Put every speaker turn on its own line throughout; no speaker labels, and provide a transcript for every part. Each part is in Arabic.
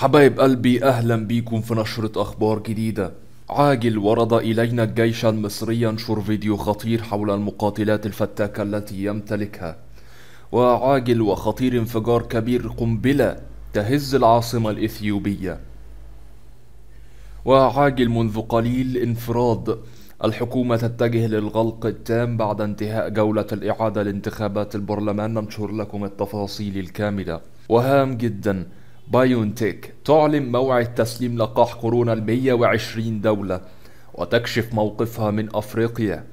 حبايب قلبي أهلا بيكم في نشرة أخبار جديدة عاجل ورد إلينا الجيش المصري ينشر فيديو خطير حول المقاتلات الفتاكة التي يمتلكها وعاجل وخطير انفجار كبير قنبلة تهز العاصمة الإثيوبية وعاجل منذ قليل انفراد الحكومة تتجه للغلق التام بعد انتهاء جولة الإعادة لانتخابات البرلمان ننشر لكم التفاصيل الكاملة وهام جدا بايونتيك تعلن موعد تسليم لقاح كورونا ل 120 دولة وتكشف موقفها من أفريقيا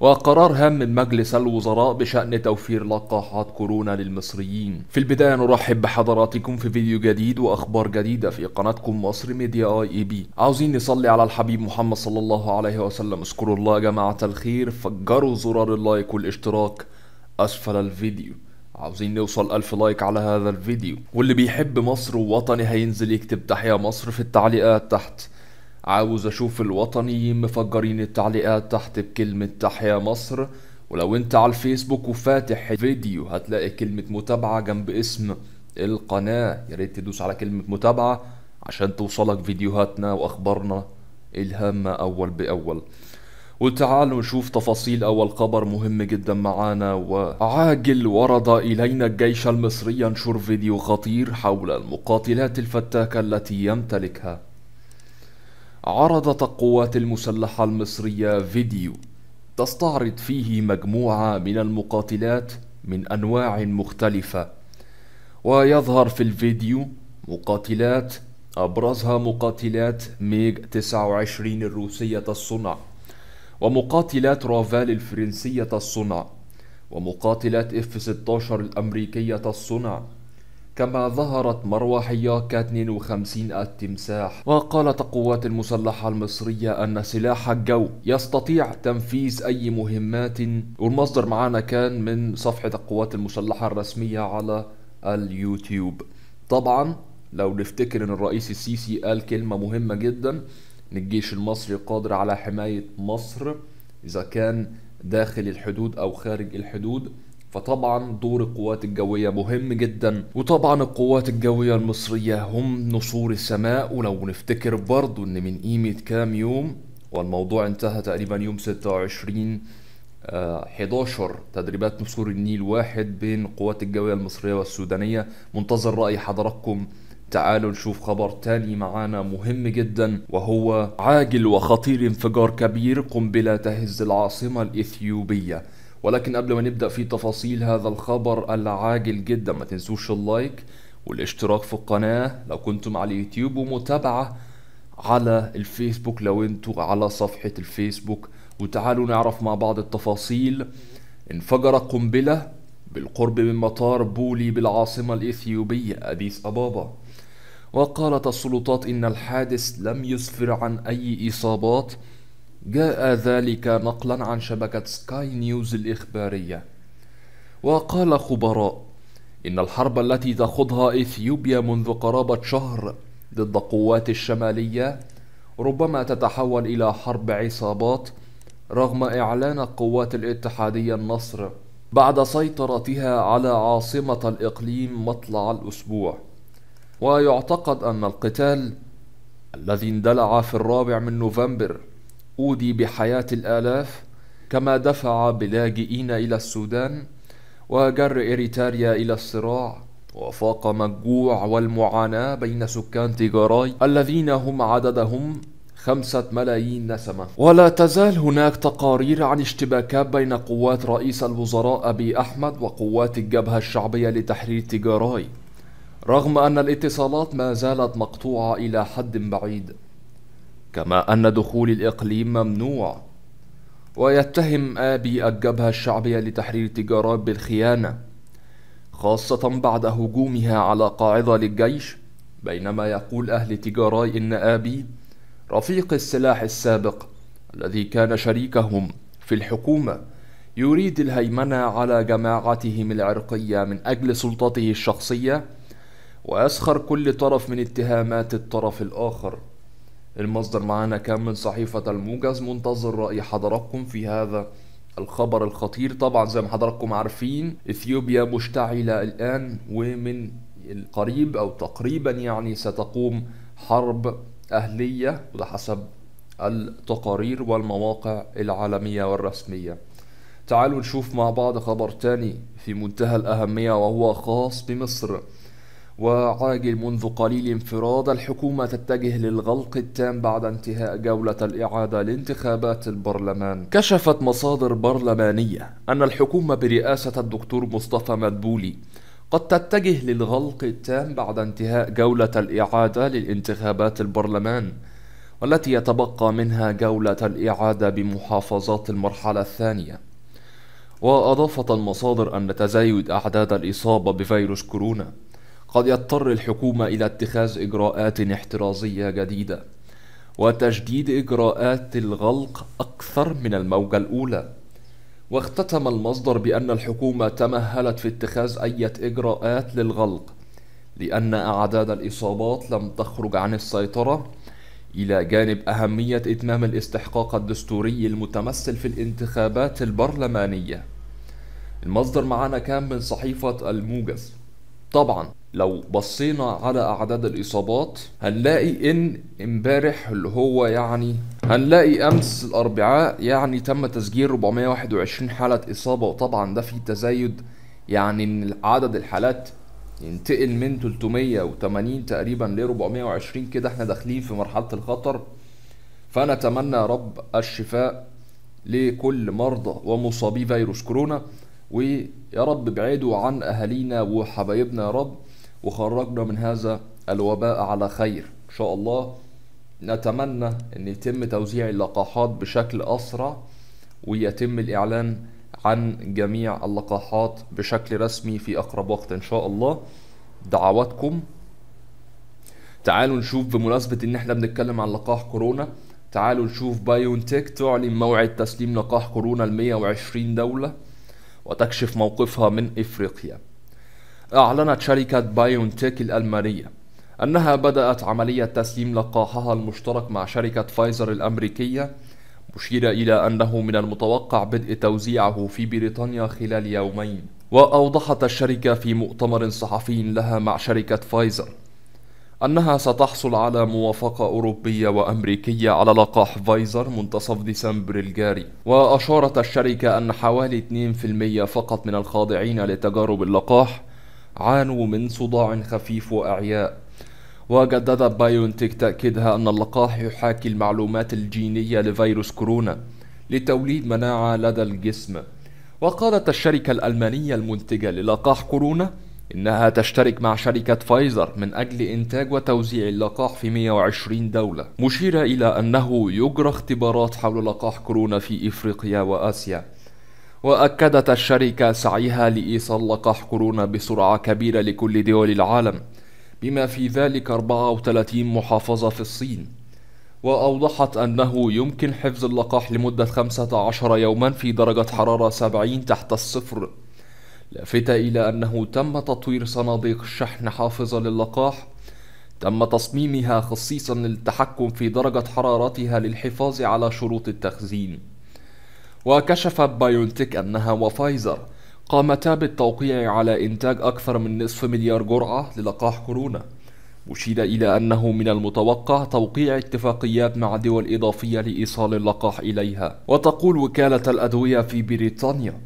وقرار هام من مجلس الوزراء بشأن توفير لقاحات كورونا للمصريين في البداية نرحب بحضراتكم في فيديو جديد وأخبار جديدة في قناتكم مصر ميديا اي اي بي عاوزين نصلي على الحبيب محمد صلى الله عليه وسلم اذكروا الله يا جماعة الخير فجروا زرار اللايك والاشتراك أسفل الفيديو عاوزين نوصل ألف لايك على هذا الفيديو واللي بيحب مصر ووطني هينزل يكتب تحيا مصر في التعليقات تحت عاوز أشوف الوطنيين مفجرين التعليقات تحت بكلمة تحيا مصر ولو انت على الفيسبوك وفاتح فيديو هتلاقي كلمة متابعة جنب اسم القناة ياريت تدوس على كلمة متابعة عشان توصلك فيديوهاتنا وأخبارنا الهامة أول بأول وتعالوا نشوف تفاصيل أول خبر مهم جدا معانا وعاجل ورد إلينا الجيش المصري ينشر فيديو خطير حول المقاتلات الفتاكة التي يمتلكها عرضت القوات المسلحة المصرية فيديو تستعرض فيه مجموعة من المقاتلات من أنواع مختلفة ويظهر في الفيديو مقاتلات أبرزها مقاتلات ميج 29 الروسية الصنع ومقاتلات رافال الفرنسية الصنع ومقاتلات اف 16 الامريكية الصنع كما ظهرت مروحية ك-52 التمساح وقالت القوات المسلحة المصرية أن سلاح الجو يستطيع تنفيذ أي مهمات والمصدر معانا كان من صفحة القوات المسلحة الرسمية على اليوتيوب طبعا لو نفتكر أن الرئيس السيسي قال كلمة مهمة جدا ان الجيش المصري قادر على حمايه مصر اذا كان داخل الحدود او خارج الحدود فطبعا دور القوات الجوية مهم جدا وطبعا القوات الجوية المصرية هم نصور السماء ولو نفتكر برضو ان من قيمة كام يوم والموضوع انتهى تقريبا يوم 26 11 آه، تدريبات نصور النيل واحد بين القوات الجوية المصرية والسودانية منتظر رأي حضراتكم تعالوا نشوف خبر تاني معانا مهم جدا وهو عاجل وخطير انفجار كبير قنبلة تهز العاصمة الإثيوبية ولكن قبل ما نبدأ في تفاصيل هذا الخبر العاجل جدا ما تنسوش اللايك والاشتراك في القناة لو كنتم على اليوتيوب ومتابعة على الفيسبوك لو انتوا على صفحة الفيسبوك وتعالوا نعرف مع بعض التفاصيل انفجر قنبلة بالقرب من مطار بولي بالعاصمة الإثيوبية أديس أبابا وقالت السلطات إن الحادث لم يسفر عن أي إصابات جاء ذلك نقلا عن شبكة سكاي نيوز الإخبارية وقال خبراء إن الحرب التي تخوضها إثيوبيا منذ قرابة شهر ضد قوات الشمالية ربما تتحول إلى حرب عصابات رغم إعلان قوات الاتحادية النصر بعد سيطرتها على عاصمة الإقليم مطلع الأسبوع ويعتقد أن القتال الذي اندلع في الرابع من نوفمبر أودي بحياة الآلاف كما دفع بلاجئين إلى السودان وجر إريتاريا إلى الصراع وفاقم الجوع والمعاناة بين سكان تيجاراي الذين هم عددهم خمسة ملايين نسمة ولا تزال هناك تقارير عن اشتباكات بين قوات رئيس الوزراء أبي أحمد وقوات الجبهة الشعبية لتحرير تيجاراي رغم أن الاتصالات ما زالت مقطوعة إلى حد بعيد كما أن دخول الإقليم ممنوع ويتهم آبي الجبهة الشعبية لتحرير تجارات بالخيانة خاصة بعد هجومها على قاعدة للجيش بينما يقول أهل تجاراي إن آبي رفيق السلاح السابق الذي كان شريكهم في الحكومة يريد الهيمنة على جماعتهم العرقية من أجل سلطته الشخصية ويسخر كل طرف من اتهامات الطرف الآخر المصدر معانا كان من صحيفة الموجز منتظر رأي حضراتكم في هذا الخبر الخطير طبعا زي ما حضراتكم عارفين اثيوبيا مشتعلة الآن ومن القريب أو تقريبا يعني ستقوم حرب أهلية وده حسب التقارير والمواقع العالمية والرسمية تعالوا نشوف مع بعض خبر تاني في منتهى الأهمية وهو خاص بمصر وعاجل منذ قليل انفراد الحكومة تتجه للغلق التام بعد انتهاء جولة الإعادة لانتخابات البرلمان كشفت مصادر برلمانية أن الحكومة برئاسة الدكتور مصطفى مدبولي قد تتجه للغلق التام بعد انتهاء جولة الإعادة للانتخابات البرلمان والتي يتبقى منها جولة الإعادة بمحافظات المرحلة الثانية وأضافت المصادر أن تزايد أعداد الإصابة بفيروس كورونا قد يضطر الحكومة إلى اتخاذ إجراءات احترازية جديدة وتجديد إجراءات الغلق أكثر من الموجة الأولى واختتم المصدر بأن الحكومة تمهلت في اتخاذ أي إجراءات للغلق لأن أعداد الإصابات لم تخرج عن السيطرة إلى جانب أهمية إتمام الاستحقاق الدستوري المتمثل في الانتخابات البرلمانية المصدر معانا كان من صحيفة الموجز طبعا لو بصينا على اعداد الاصابات هنلاقي ان امبارح اللي هو يعني هنلاقي امس الاربعاء يعني تم تسجيل 421 حاله اصابه وطبعا ده فيه تزايد يعني ان عدد الحالات ينتقل من 380 تقريبا ل 420 كده احنا داخلين في مرحله الخطر فنتمنى يا رب الشفاء لكل مرضى ومصابي فيروس كورونا ويا رب بعيدوا عن اهالينا وحبايبنا يا رب وخرجنا من هذا الوباء على خير ان شاء الله نتمنى ان يتم توزيع اللقاحات بشكل اسرع ويتم الاعلان عن جميع اللقاحات بشكل رسمي في اقرب وقت ان شاء الله دعواتكم تعالوا نشوف بمناسبة ان احنا بنتكلم عن لقاح كورونا تعالوا نشوف بايونتك تعلن موعد تسليم لقاح كورونا ل 120 دولة وتكشف موقفها من افريقيا أعلنت شركة بايونتيك الألمانية أنها بدأت عملية تسليم لقاحها المشترك مع شركة فايزر الأمريكية مشيرة إلى أنه من المتوقع بدء توزيعه في بريطانيا خلال يومين وأوضحت الشركة في مؤتمر صحفي لها مع شركة فايزر أنها ستحصل على موافقة أوروبية وأمريكية على لقاح فايزر منتصف ديسمبر الجاري وأشارت الشركة أن حوالي 2% فقط من الخاضعين لتجارب اللقاح عانوا من صداع خفيف وأعياء وجدد بايونتك تأكيدها أن اللقاح يحاكي المعلومات الجينية لفيروس كورونا لتوليد مناعة لدى الجسم وقالت الشركة الألمانية المنتجة للقاح كورونا إنها تشترك مع شركة فايزر من أجل إنتاج وتوزيع اللقاح في 120 دولة مشيرة إلى أنه يجرى اختبارات حول لقاح كورونا في إفريقيا وآسيا وأكدت الشركة سعيها لإيصال لقاح كورونا بسرعة كبيرة لكل دول العالم بما في ذلك 34 محافظة في الصين وأوضحت أنه يمكن حفظ اللقاح لمدة 15 يوما في درجة حرارة 70 تحت الصفر لافتة إلى أنه تم تطوير صناديق شحن حافظة للقاح تم تصميمها خصيصا للتحكم في درجة حرارتها للحفاظ على شروط التخزين وكشفت بايونتك أنها وفايزر قامتا بالتوقيع على إنتاج أكثر من نصف مليار جرعة للقاح كورونا مشيرة إلى أنه من المتوقع توقيع اتفاقيات مع دول إضافية لإيصال اللقاح إليها وتقول وكالة الأدوية في بريطانيا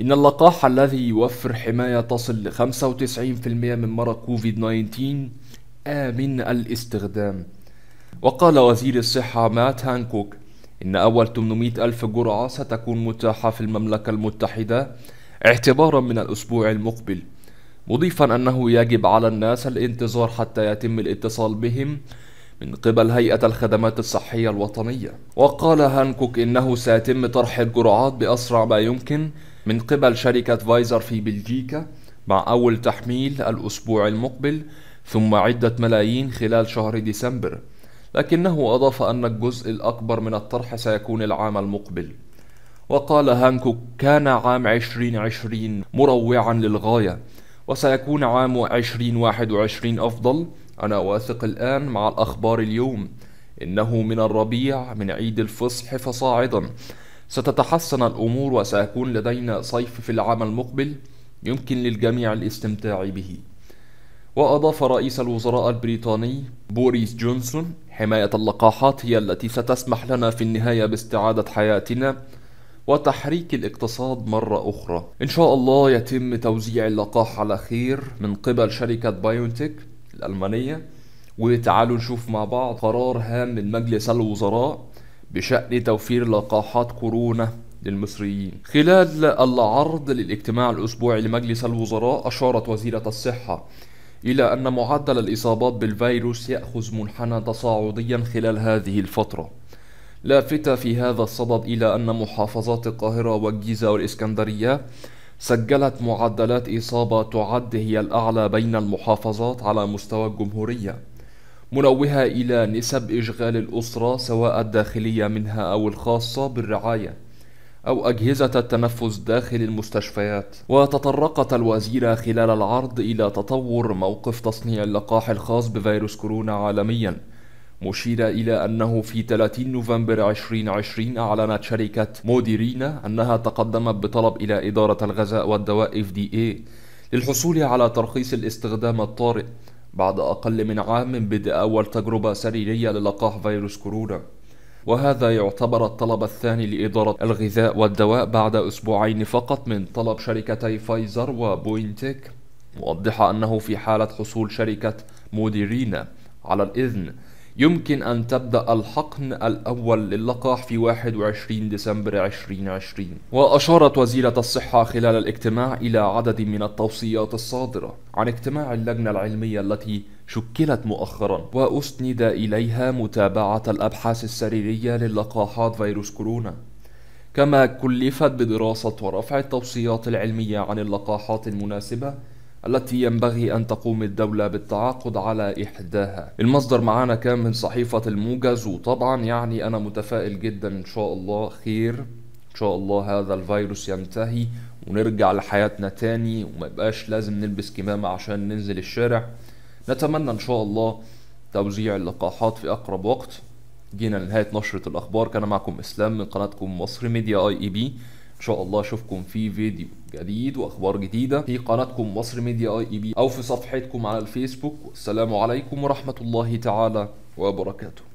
إن اللقاح الذي يوفر حماية تصل ل 95% من مرض كوفيد 19 آمن الاستخدام وقال وزير الصحة مات هانكوك إن أول 800 ألف جرعة ستكون متاحة في المملكة المتحدة اعتبارا من الأسبوع المقبل مضيفا أنه يجب على الناس الانتظار حتى يتم الاتصال بهم من قبل هيئة الخدمات الصحية الوطنية وقال هانكوك إنه سيتم طرح الجرعات بأسرع ما يمكن من قبل شركة فايزر في بلجيكا مع أول تحميل الأسبوع المقبل ثم عدة ملايين خلال شهر ديسمبر لكنه أضاف أن الجزء الأكبر من الطرح سيكون العام المقبل وقال هانكوك كان عام 2020 مروعا للغاية وسيكون عام 2021 أفضل أنا واثق الآن مع الأخبار اليوم إنه من الربيع من عيد الفصح فصاعدا ستتحسن الأمور وسيكون لدينا صيف في العام المقبل يمكن للجميع الاستمتاع به وأضاف رئيس الوزراء البريطاني بوريس جونسون حماية اللقاحات هي التي ستسمح لنا في النهاية باستعادة حياتنا وتحريك الاقتصاد مرة أخرى إن شاء الله يتم توزيع اللقاح على خير من قبل شركة بايونتك الألمانية وتعالوا نشوف مع بعض قرار هام من مجلس الوزراء بشأن توفير لقاحات كورونا للمصريين خلال العرض للاجتماع الأسبوعي لمجلس الوزراء أشارت وزيرة الصحة إلى أن معدل الإصابات بالفيروس يأخذ منحنى تصاعديا خلال هذه الفترة لافتة في هذا الصدد إلى أن محافظات القاهرة والجيزة والإسكندرية سجلت معدلات إصابة تعد هي الأعلى بين المحافظات على مستوى الجمهورية منوهة إلى نسب إشغال الأسرة سواء الداخلية منها أو الخاصة بالرعاية أو أجهزة التنفس داخل المستشفيات وتطرقت الوزيرة خلال العرض إلى تطور موقف تصنيع اللقاح الخاص بفيروس كورونا عالميا مشيرة إلى أنه في 30 نوفمبر 2020 أعلنت شركة موديرينا أنها تقدمت بطلب إلى إدارة الغذاء والدواء FDA للحصول على ترخيص الاستخدام الطارئ بعد أقل من عام من بدء أول تجربة سريرية للقاح فيروس كورونا وهذا يعتبر الطلب الثاني لإدارة الغذاء والدواء بعد أسبوعين فقط من طلب شركتي فايزر وبوينتك موضحة أنه في حالة حصول شركة موديرينا على الإذن يمكن أن تبدأ الحقن الأول للقاح في 21 ديسمبر 2020 وأشارت وزيرة الصحة خلال الاجتماع إلى عدد من التوصيات الصادرة عن اجتماع اللجنة العلمية التي شكلت مؤخرا وأسند إليها متابعة الأبحاث السريرية للقاحات فيروس كورونا كما كلفت بدراسة ورفع التوصيات العلمية عن اللقاحات المناسبة التي ينبغي أن تقوم الدولة بالتعاقد على إحداها المصدر معانا كان من صحيفة الموجز وطبعا يعني أنا متفائل جدا إن شاء الله خير إن شاء الله هذا الفيروس ينتهي ونرجع لحياتنا تاني وما يبقاش لازم نلبس كمامة عشان ننزل الشارع نتمنى إن شاء الله توزيع اللقاحات في أقرب وقت جينا لنهاية نشرة الأخبار كان معكم إسلام من قناتكم مصر ميديا آي إي بي ان شاء الله اشوفكم في فيديو جديد واخبار جديده في قناتكم مصر ميديا اي اي بي او في صفحتكم على الفيسبوك والسلام عليكم ورحمه الله تعالى وبركاته